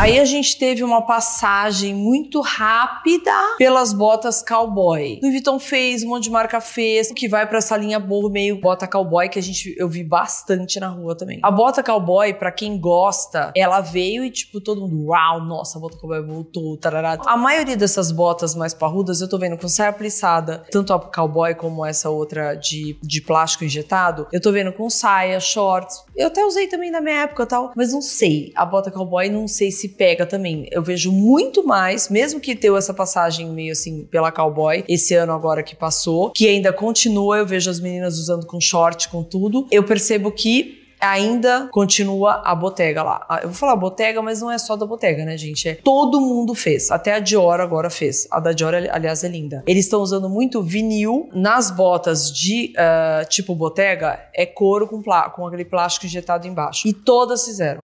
Aí a gente teve uma passagem muito rápida pelas botas cowboy. O Vuitton fez, um monte de marca fez, que vai para essa linha burro meio bota cowboy que a gente eu vi bastante na rua também. A bota cowboy, para quem gosta, ela veio e tipo todo mundo, uau, nossa, a bota cowboy voltou, tarará. A maioria dessas botas mais parrudas eu tô vendo com saia plissada, tanto a cowboy como essa outra de, de plástico injetado, eu tô vendo com saia, shorts. Eu até usei também na minha época, tal, mas não sei. A bota cowboy não sei se pega também. Eu vejo muito mais, mesmo que deu essa passagem meio assim pela cowboy, esse ano agora que passou, que ainda continua, eu vejo as meninas usando com short, com tudo. Eu percebo que ainda continua a botega lá. Ah, eu vou falar botega, mas não é só da botega, né, gente? É, todo mundo fez. Até a Dior agora fez. A da Dior, aliás, é linda. Eles estão usando muito vinil nas botas de uh, tipo botega, é couro com, com aquele plástico injetado embaixo. E todas fizeram.